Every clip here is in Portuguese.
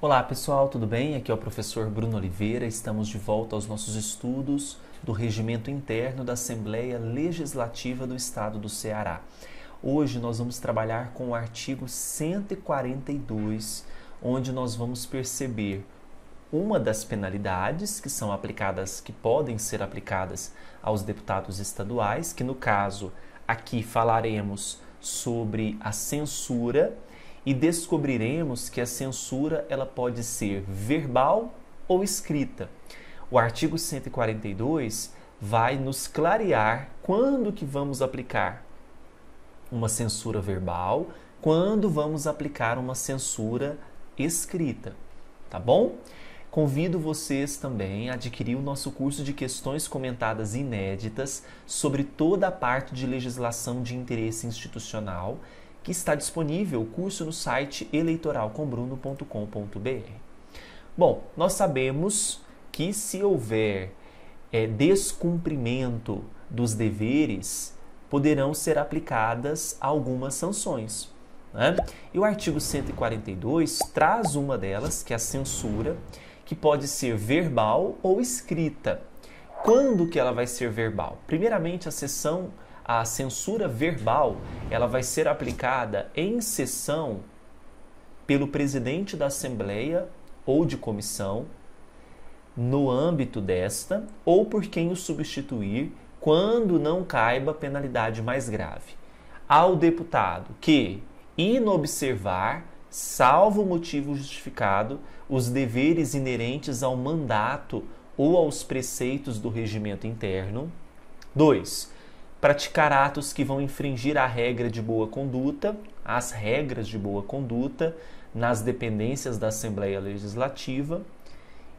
Olá pessoal, tudo bem? Aqui é o professor Bruno Oliveira. Estamos de volta aos nossos estudos do Regimento Interno da Assembleia Legislativa do Estado do Ceará. Hoje nós vamos trabalhar com o artigo 142, onde nós vamos perceber uma das penalidades que são aplicadas, que podem ser aplicadas aos deputados estaduais, que no caso aqui falaremos sobre a censura e descobriremos que a censura ela pode ser verbal ou escrita. O artigo 142 vai nos clarear quando que vamos aplicar uma censura verbal, quando vamos aplicar uma censura escrita, tá bom? Convido vocês também a adquirir o nosso curso de questões comentadas inéditas sobre toda a parte de legislação de interesse institucional que está disponível o curso no site eleitoralcombruno.com.br. Bom, nós sabemos que se houver é, descumprimento dos deveres, poderão ser aplicadas algumas sanções. Né? E o artigo 142 traz uma delas, que é a censura, que pode ser verbal ou escrita. Quando que ela vai ser verbal? Primeiramente, a sessão a censura verbal ela vai ser aplicada em sessão pelo presidente da Assembleia ou de comissão no âmbito desta ou por quem o substituir quando não caiba penalidade mais grave ao deputado que inobservar salvo motivo justificado os deveres inerentes ao mandato ou aos preceitos do regimento interno 2 praticar atos que vão infringir a regra de boa conduta, as regras de boa conduta nas dependências da Assembleia Legislativa.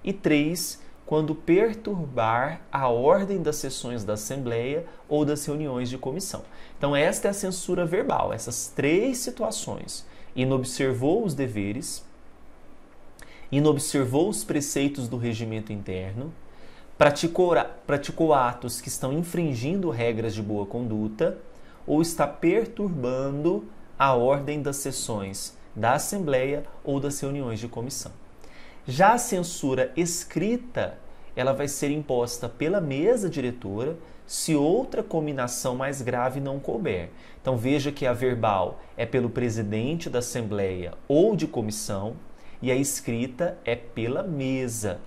E três, quando perturbar a ordem das sessões da Assembleia ou das reuniões de comissão. Então, esta é a censura verbal, essas três situações. Inobservou os deveres, inobservou os preceitos do regimento interno, praticou, praticou atos que estão infringindo regras de boa conduta ou está perturbando a ordem das sessões da Assembleia ou das reuniões de comissão. Já a censura escrita, ela vai ser imposta pela mesa diretora se outra combinação mais grave não couber. Então veja que a verbal é pelo presidente da Assembleia ou de comissão e a escrita é pela mesa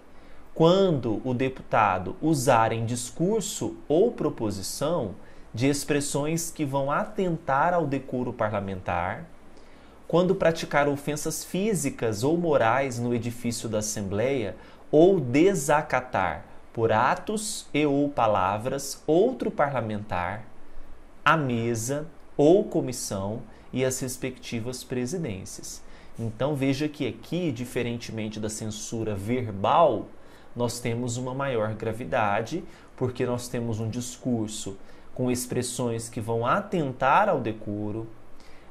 quando o deputado usar em discurso ou proposição de expressões que vão atentar ao decoro parlamentar, quando praticar ofensas físicas ou morais no edifício da Assembleia ou desacatar por atos e ou palavras outro parlamentar, a mesa ou comissão e as respectivas presidências. Então veja que aqui, diferentemente da censura verbal, nós temos uma maior gravidade, porque nós temos um discurso com expressões que vão atentar ao decoro.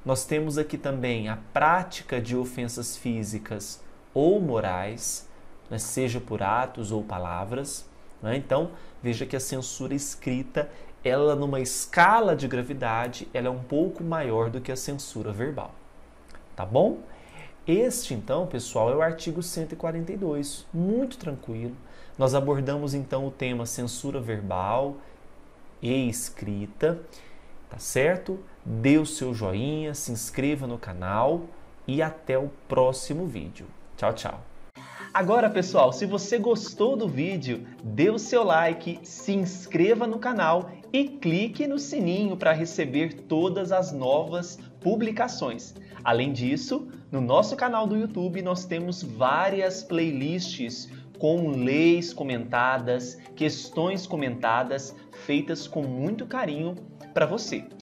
Nós temos aqui também a prática de ofensas físicas ou morais, né, seja por atos ou palavras. Né? Então, veja que a censura escrita, ela numa escala de gravidade, ela é um pouco maior do que a censura verbal. Tá bom? Este, então, pessoal, é o artigo 142, muito tranquilo. Nós abordamos então o tema censura verbal e escrita, tá certo? Dê o seu joinha, se inscreva no canal e até o próximo vídeo. Tchau, tchau. Agora, pessoal, se você gostou do vídeo, dê o seu like, se inscreva no canal e clique no sininho para receber todas as novas publicações. Além disso, no nosso canal do YouTube nós temos várias playlists com leis comentadas, questões comentadas, feitas com muito carinho para você.